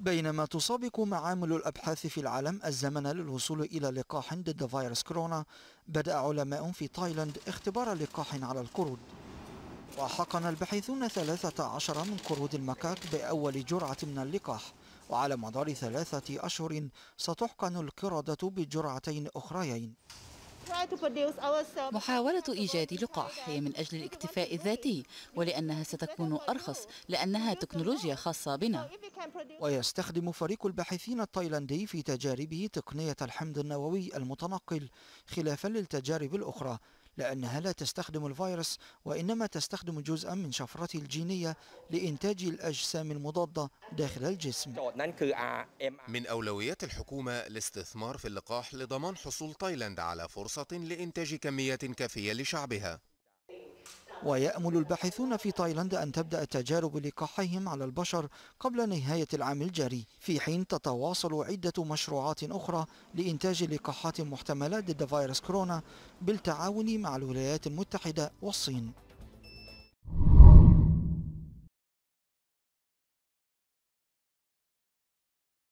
بينما تسابق معامل الأبحاث في العالم الزمن للوصول إلى لقاح ضد فيروس كورونا بدأ علماء في تايلاند اختبار لقاح على القرود وحقن الباحثون 13 من قرود المكاك بأول جرعة من اللقاح وعلى مدار ثلاثة أشهر ستحقن القردة بجرعتين أخريين محاولة إيجاد لقاح هي من أجل الاكتفاء الذاتي ولأنها ستكون أرخص لأنها تكنولوجيا خاصة بنا ويستخدم فريق الباحثين التايلاندي في تجاربه تقنية الحمض النووي المتنقل خلافا للتجارب الأخرى لأنها لا تستخدم الفيروس وإنما تستخدم جزءا من شفرته الجينية لإنتاج الأجسام المضادة داخل الجسم من أولويات الحكومة الاستثمار في اللقاح لضمان حصول تايلاند على فرصة لإنتاج كميات كافية لشعبها ويأمل الباحثون في تايلاند أن تبدأ تجارب لقاحهم على البشر قبل نهاية العام الجاري في حين تتواصل عدة مشروعات أخرى لإنتاج لقاحات محتملة ضد فيروس كورونا بالتعاون مع الولايات المتحدة والصين